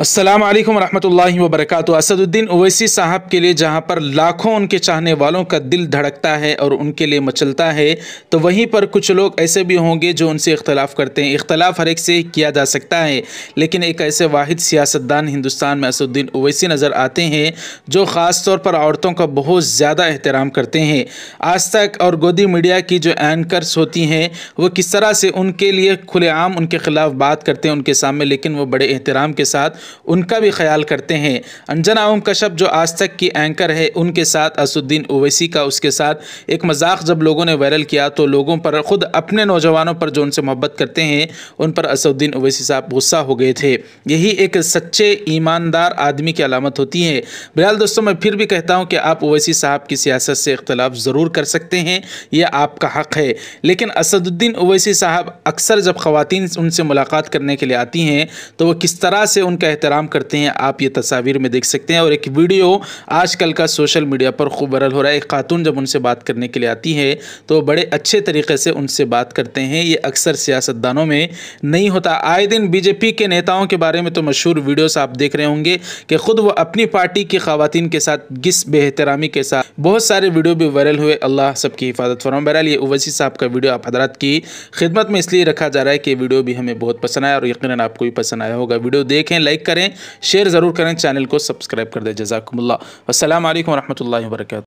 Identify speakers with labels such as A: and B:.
A: असलम वरहि वबरक असदुद्दीन ओवैसी साहब के लिए जहाँ पर लाखों उनके चाहने वालों का दिल धड़कता है और उनके लिए मचलता है तो वहीं पर कुछ लोग ऐसे भी होंगे जो उनसे इख्तलाफ करते हैं इख्तलाफ हर एक से किया जा सकता है लेकिन एक ऐसे वाहिद सियासतदान हिंदुस्तान में असदुद्दीन ओवैसी नज़र आते हैं जो ख़ास तौर पर औरतों का बहुत ज़्यादा एहतराम करते हैं आज तक और गोदी मीडिया की जो एंकर्स होती हैं वो किस तरह से उनके लिए खुलेआम उनके ख़िलाफ़ बात करते हैं उनके सामने लेकिन वो बड़े एहतराम के साथ उनका भी ख्याल करते हैं अंजना ओम कश्यप जो आज तक की एंकर है उनके साथ असुद्दीन ओवैसी का उसके साथ एक मजाक जब लोगों ने वायरल किया तो लोगों पर ख़ुद अपने नौजवानों पर जो उनसे मोहब्बत करते हैं उन पर असुद्दीन ओवैसी साहब गुस्सा हो गए थे यही एक सच्चे ईमानदार आदमी की अलामत होती है बहरहाल दोस्तों मैं फिर भी कहता हूँ कि आप ओवैसी साहब की सियासत से इख्तलाफ ज़रूर कर सकते हैं यह आपका हक़ है लेकिन असदुद्दीन ओवैसी साहब अक्सर जब खुवान उनसे मुलाकात करने के लिए आती हैं तो वह किस तरह से उनका एहतराम करते हैं आप ये तस्वीर में देख सकते हैं और एक वीडियो आजकल का सोशल मीडिया पर खूब वायरल हो रहा है एक खातून जब उनसे बात करने के लिए आती है तो बड़े अच्छे तरीके से उनसे बात करते हैं ये अक्सर सियासतदानों में नहीं होता आए दिन बीजेपी के नेताओं के बारे में तो मशहूर वीडियोस आप देख रहे होंगे कि खुद वो अपनी पार्टी की खातन के साथ गिस बेहतरामी के साथ बहुत सारे वीडियो भी वायरल हुए अल्लाह सबकी हिफाजत फरम बहरहाल ये उवैसी साहब का वीडियो आप हजरात की खिदमत में इसलिए रखा जा रहा है कि वीडियो भी हमें बहुत पसंद आया और यकीन आपको भी पसंद आया होगा वीडियो देखें लाइक करें शेयर ज़रूर करें चैनल को सब्सक्राइब कर दें जजाकम्ला असल वरहमल वर्क